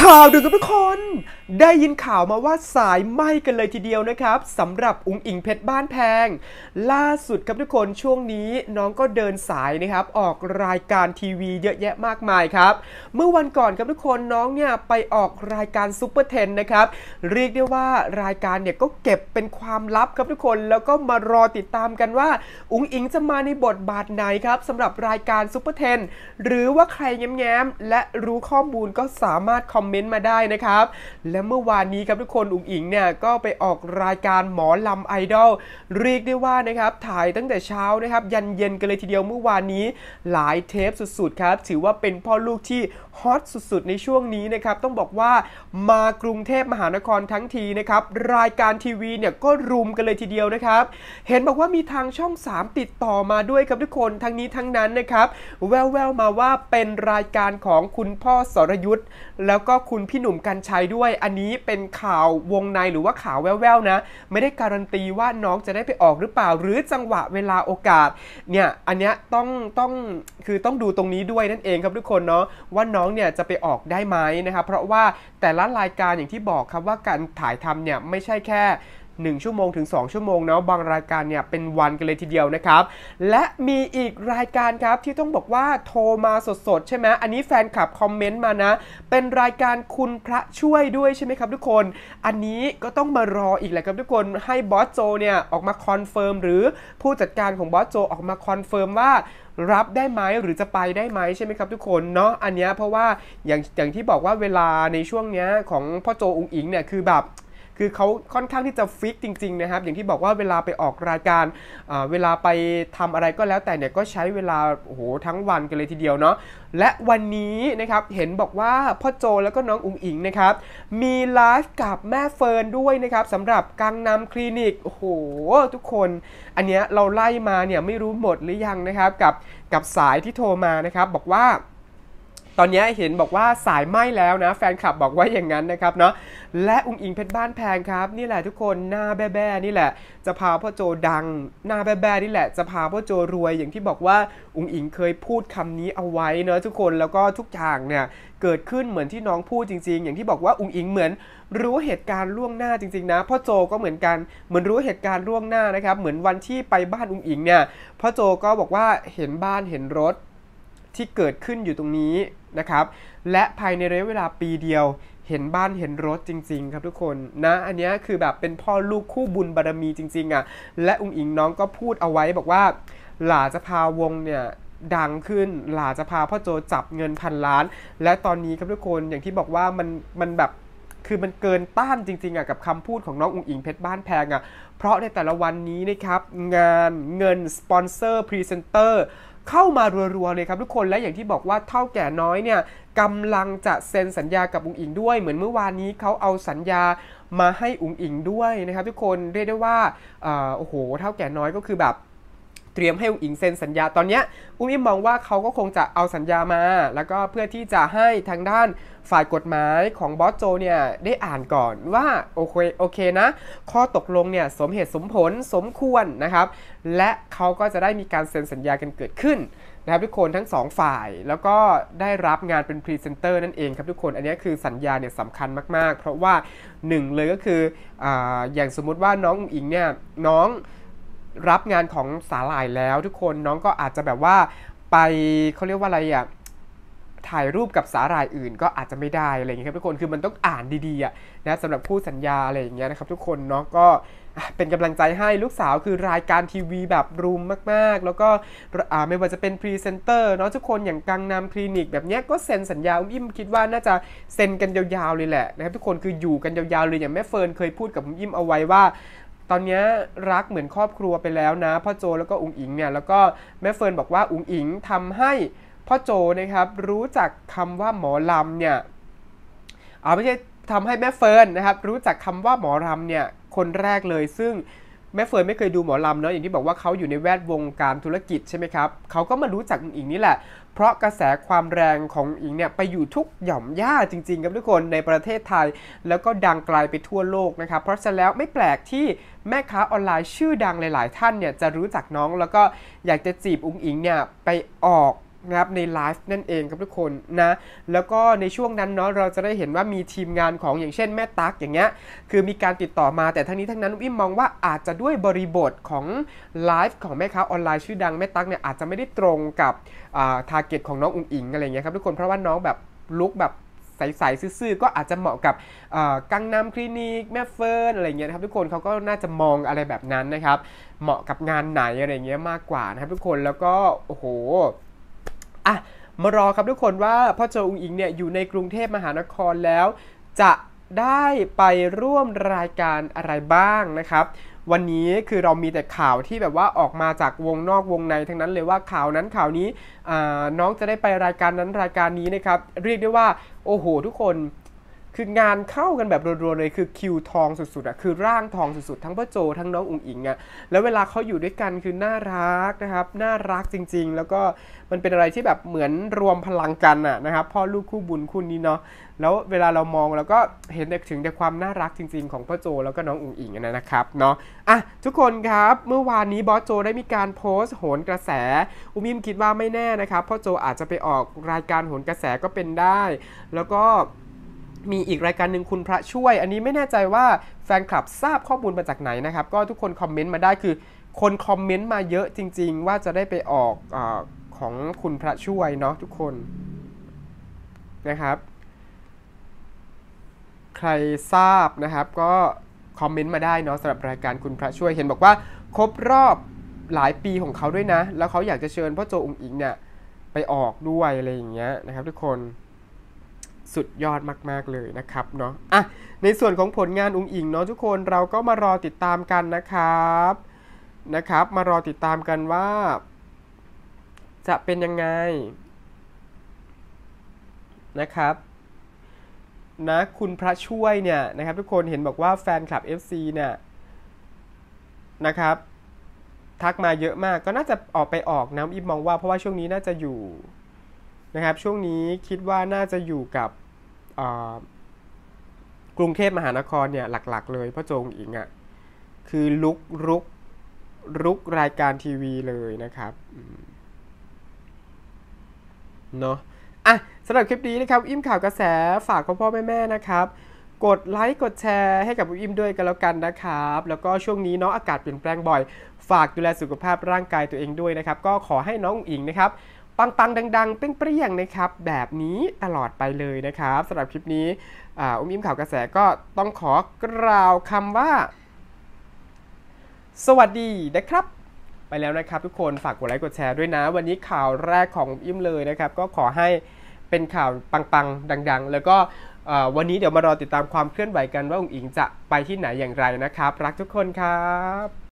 ข่าวดึกครับทุกคน ได้ยินข่าวมาว่าสายไหมกันเลยทีเดียวนะครับสำหรับอุ้งอิงเพชรบ้านแพง ล่าสุดครับทุกคนช่วงนี้น้องก็เดินสายนะครับออกรายการทีวีเยอะแยะมากมายครับ เมื่อวันก่อนครับทุกคนน้องเนี่ยไปออกรายการซุปเปอร์เทนนะครับ เรียกได้ว่ารายการเนี่ย ก็เก็บเป็นความลับครับทุกคน แล้วก็มารอติดตามกันว่าอุ้งอิงจะมาในบทบาทไหนครับสำหรับรายการซุปเปอร์เทนหรือว่าใครแง้มมและรู้ข้อมูลก็สามารถคอมเมนต์มาได้นะครับ และเมื่อวานนี้ครับทุกคนอุ๋งอิงเนี่ยก็ไปออกรายการหมอลำไอดอลเรียกได้ว่านะครับ ถ่ายตั้งแต่เช้านะครับ ยันเย็นกันเลยทีเดียวเมื่อวานนี้หลายเทปสุดๆ ครับ ถือว่าเป็นพ่อลูกที่ฮอตสุดๆ ในช่วงนี้นะครับ ต้องบอกว่ามากรุงเทพมหานครทั้งทีนะครับรายการทีวีเนี่ยก็รุมกันเลยทีเดียวนะครับเห็นบอกว่ามีทางช่อง 3 ติดต่อมาด้วยครับทุกคนทั้งนี้ทั้งนั้นนะครับแววๆมาว่าเป็นรายการของคุณพ่อสรยุทธ์แล้วก็คุณพี่หนุ่มกันชัยด้วยอันนี้เป็นข่าววงในหรือว่าข่าวแว่วๆนะ ไม่ได้การันตีว่าน้องจะได้ไปออกหรือเปล่า หรือจังหวะเวลาโอกาส เนี่ย อันเนี้ยต้องต้อง คือต้องดูตรงนี้ด้วยนั่นเองครับทุกคนเนาะ ว่าน้องเนี่ยจะไปออกได้ไหมนะครับเพราะว่าแต่ละรายการอย่างที่บอกครับว่าการถ่ายทำเนี่ยไม่ใช่แค่1ชั่วโมงถึง2 ชั่วโมงเนาะบางรายการเนี่ยเป็นวันกันเลยทีเดียวนะครับ และมีอีกรายการครับที่ต้องบอกว่าโทรมาสดๆใช่ไหมอันนี้แฟนคลับคอมเมนต์มานะ เป็นรายการคุณพระช่วยด้วยใช่ไหมครับ ทุกคน อันนี้ก็ต้องมารออีกแหละครับทุกคนให้บอสโจเนี่ยออกมาคอนเฟิร์มหรือผู้จัดการของบอสโจออกมาคอนเฟิร์มว่ารับได้ไหมหรือจะไปได้ไหมใช่ไหมครับทุกคนเนาะอันนี้เพราะว่าอย่างอย่างที่บอกว่าเวลาในช่วงเนี้ยของพ่อโจอุงอิงเนี่ยคือแบบคือเขาค่อนข้างที่จะฟิกจริงๆนะครับอย่างที่บอกว่าเวลาไปออกรายการเวลาไปทำอะไรก็แล้วแต่เนี่ยก็ใช้เวลาโอ้โหทั้งวันกันเลยทีเดียวเนาะและวันนี้นะครับเห็นบอกว่าพ่อโจแล้วก็น้องอุ๋งอิงนะครับมีไลฟ์กับแม่เฟิร์นด้วยนะครับสำหรับกังนำคลินิกโอ้โหทุกคน อันเนี้ยเราไล่มาเนี่ยไม่รู้หมดหรือยังนะครับกับกับสายที่โทรมานะครับบอกว่าตอนนี้เห็นบอกว่าสายไหม้แล้วนะ แฟนคลับบอกว่าอย่างนั้นนะครับเนาะและอุ้งอิงเพชรบ้านแพงครับ นี่แหละทุกคนหน้าแบ่ๆนี่แหละ จะพาพ่อโจดังหน้าแบ่ๆนี่แหละจะพาพ่อโจรวยอย่างที่บอกว่าอุ้งอิงเคยพูดคำนี้เอาไว้เนาะทุกคนแล้วก็ทุกอย่างเนี่ยเกิดขึ้นเหมือนที่น้องพูดจริง ๆ อย่างที่บอกว่าอุ้งอิงเหมือนรู้เหตุการณ์ล่วงหน้าจริง ๆนะพ่อโจก็เหมือนกันเหมือนรู้เหตุการณ์ล่วงหน้านะครับเหมือนวันที่ไปบ้านอุ้งอิงเนี่ยพ่อโจก็บอกว่าเห็นบ้านเห็นรถที่เกิดขึ้นอยู่ตรงนี้นะครับ และภายในระยะเวลาปีเดียวเห็นบ้านเห็นรถจริงๆครับทุกคนนะอันนี้คือแบบเป็นพ่อลูกคู่บุญบารรมีจริงๆอะ่ะ และอุ้งอิงน้องก็พูดเอาไว้บอกว่าหลาจะพาวงเนี่ยดังขึ้นหลาจะพาพ่อโจจับเงินพันล้าน และตอนนี้ครับทุกคนอย่างที่บอกว่ามันมันแบบคือมันเกินต้านจริงๆอ่ะกับคำพูดของน้องอุ้งอิงเพชรบ้านแพงอ่ะเพราะในแต่ละวันนี้นะครับงานเงินสปอนเซอร์พรีเซนเตอร์เข้ามารัวๆเลยครับทุกคนและอย่างที่บอกว่าเท่าแก่น้อยเนี่ยกำลังจะเซ็นสัญญากับอุงอิงด้วยเหมือนเมื่อวานนี้เขาเอาสัญญามาให้อุงอิงด้วยนะครับทุกคนเรียกได้ว่าโอ้โหเท่าแก่น้อยก็คือแบบเตรียมให้อุ๋งอิงเซ็นสัญญาตอนนี้อุ้มอิมมองว่าเขาก็คงจะเอาสัญญามา แล้วก็เพื่อที่จะให้ทางด้านฝ่ายกฎหมายของบอสโจเนี่ยได้อ่านก่อนว่าโอเคโอเคนะข้อตกลงเนี่ยสมเหตุสมผลสมควรนะครับและเขาก็จะได้มีการเซ็นสัญญากันเกิดขึ้นนะครับทุกคนทั้ง 2 ฝ่ายแล้วก็ได้รับงานเป็นพรีเซนเตอร์นั่นเองครับ ทุกคนอันนี้คือสัญญาเนี่ยสำคัญมากๆ เพราะว่า1เลยก็คือออย่างสมมุติว่าน้องอุงอิงเนี่ยน้องรับงานของสาหร่ายแล้วทุกคนน้องก็อาจจะแบบว่าไปเขาเรียกว่าอะไรอะ่ะถ่ายรูปกับสาหร่ายอื่นก็อาจจะไม่ได้อะไรอย่างเงี้ยครับทุกคนคือมันต้องอ่านดีๆอ่ะนะสำหรับคู่สัญญาอะไรอย่างเงี้ยนะครับทุกคนน้องก็เป็นกำลังใจให้ลูกสาวคือรายการทีวีแบบรูมมากๆ แล้วก็ไม่ว่าจะเป็นพรีเซนเตอร์เนาะทุกคนอย่างกังนามคลินิก แบบเนี้ยก็เซ็นสัญญาอุ้มอิ่มคิดว่าน่าจะเซ็นกันยาวๆ เลยแหละนะครับทุกคนคืออยู่กันยาวๆเลยอย่างแม่เฟิร์นเคยพูดกับอุ้มอิ่มเอาไว้ว่าตอนนี้รักเหมือนครอบครัวไปแล้วนะพ่อโจแล้วก็อุงอิงเนี่ยแล้วก็แม่เฟิร์นบอกว่าอุงอิงทำให้พ่อโจนะครับ รู้จักคำว่าหมอลำเนี่ยเอาไม่ใช่ทำให้แม่เฟิร์นนะครับ รู้จักคำว่าหมอลำเนี่ยคนแรกเลยซึ่งแม่เฟยไม่เคยดูหมอลำเนาะอย่างที่บอกว่าเขาอยู่ในแวดวงการธุรกิจใช่ไหมครับเขาก็มารู้จักอิงนี่แหละเพราะกระแสความแรงของอิงเนี่ยไปอยู่ทุกหย่อมย่าจริงๆครับทุกคนในประเทศไทย แล้วก็ดังไกลไปทั่วโลกนะครับเพราะฉะนั้นแล้วไม่แปลกที่แม่ค้าออนไลน์ชื่อดังหลายๆ ท่านเนี่ยจะรู้จักน้องแล้วก็อยากจะจีบอุ้งอิงเนี่ยไปออกนะครับในไลฟ์นั่นเองครับทุกคนนะแล้วก็ในช่วงนั้นเนาะเราจะได้เห็นว่ามีทีมงานของอย่างเช่นแม่ตั๊กอย่างเงี้ยคือมีการติดต่อมาแต่ทั้งนี้ทั้งนั้นวิมมองว่าอาจจะด้วยบริบทของไลฟ์ของแม่ค้าออนไลน์ชื่อดังแม่ตั๊กเนี่ยอาจจะไม่ได้ตรงกับทาร์เก็ตของน้องอุ๋งอิงอะไรเงี้ยครับทุกคนเพราะว่าน้องแบบลุกแบบใสๆซื่อๆ ก็อาจจะเหมาะกับกังนำคลินิกแม่เฟิร์นอะไรเงี้ยนะครับทุกคนเขาก็น่าจะมองอะไรแบบนั้นนะครับเหมาะกับงานไหนอะไรเงี้ยมากกว่านะครับทุกคนแล้วก็โอ้โหอะมารอครับทุกคนว่าพ่อโจอุงอิงเนี่ยอยู่ในกรุงเทพมหานครแล้ว จะได้ไปร่วมรายการอะไรบ้างนะครับ วันนี้คือเรามีแต่ข่าวที่แบบว่าออกมาจากวงนอกวงใน ทั้งนั้นเลยว่าข่าวนั้นข่าวนี้น้องจะได้ไปรายการนั้นรายการนี้นะครับเรียกได้ว่าโอ้โหทุกคนคืองานเข้ากันแบบรัวๆเลยคือคิวทองสุดๆอะคือร่างทองสุดๆทั้งพ่อโจทั้งน้องอุ๋งอิงอะแล้วเวลาเขาอยู่ด้วยกันคือน่ารักนะครับน่ารักจริงๆ แล้วก็มันเป็นอะไรที่แบบเหมือนรวมพลังกันอะนะครับพ่อลูกคู่บุญคู่นี้เนาะแล้วเวลาเรามองเราก็เห็นถึงแต่ความน่ารักจริง ๆ ของพ่อโจแล้วก็น้องอุ๋งอิงนะครับเนาะอ่ะทุกคนครับเมื่อวานนี้บอสโจได้มีการโพสต์โหนกระแส อุมิมคิดว่าไม่แน่นะครับพ่อโจอาจจะไปออกรายการโหนกระแสก็เป็นได้ แล้วก็มีอีกรายการหนึ่งคุณพระช่วย อันนี้ไม่แน่ใจว่าแฟนคลับทราบข้อมูลมาจากไหนนะครับ ก็ทุกคนคอมเมนต์มาได้คือคนคอมเมนต์มาเยอะจริงๆ ว่าจะได้ไปออกอของคุณพระช่วยเนาะทุกคนนะครับ ใครทราบนะครับก็คอมเมนต์มาได้เนาะสำหรับรายการคุณพระช่วยเห็นบอกว่าครบรอบหลายปีของเขาด้วยนะ แล้วเขาอยากจะเชิญพ่อโจอุงอิงเนี่ยไปออกด้วยอะไรอย่างเงี้ยนะครับ ทุกคนสุดยอดมากๆเลยนะครับเนาะอ่ะในส่วนของผลงานอุงอิงเนาะทุกคนเราก็มารอติดตามกันนะครับนะครับ มารอติดตามกันว่า จะเป็นยังไงนะครับนะคุณพระช่วยเนี่ยนะครับ ทุกคนเห็นบอกว่าแฟนคลับ FC เนี่ยนะครับ ทักมาเยอะมากก็น่าจะออกไปออกนะอิมมองว่าเพราะว่าช่วงนี้น่าจะอยู่นะครับช่วงนี้คิดว่าน่าจะอยู่กับกรุงเทพมหานครเนี่ยหลักๆ เลยพ่อจงอิงอะ่ะคือลุกลุกลุกรายการทีวี เลยนะครับเนาะอ่ะสำหรับคลิปนี้นะครับ อิ่มข่าวกระแสฝากพ่อพ่อแม่แม่นะครับ กดไลค์กดแชร์ให้กับอิ่มด้วยกันแล้วกันนะครับ แล้วก็ช่วงนี้เนาะอากาศเปลี่ยนแปลงบ่อย ฝากดูแลสุขภาพร่างกายตัวเองด้วยนะครับ ก็ขอให้น้องอิงนะครับปังๆดังๆเป้งเปรี้ยงนะครับ แบบนี้ตลอดไปเลยนะครับสำหรับคลิปนี้อุ้มยิ้มข่าวกระแสก็ต้องขอกล่าวคำว่า สวัสดีนะครับ ไปแล้วนะครับทุกคน ฝากกดไลค์กดแชร์ด้วยนะ วันนี้ข่าวแรกของอุ้มิ้มเลยนะครับ ก็ขอให้เป็นข่าวปังๆดังๆ แล้วก็วันนี้เดี๋ยวมารอติดตามความเคลื่อนไหวกันว่าองค์อิงจะไปที่ไหนอย่างไรนะครับ รักทุกคนครับ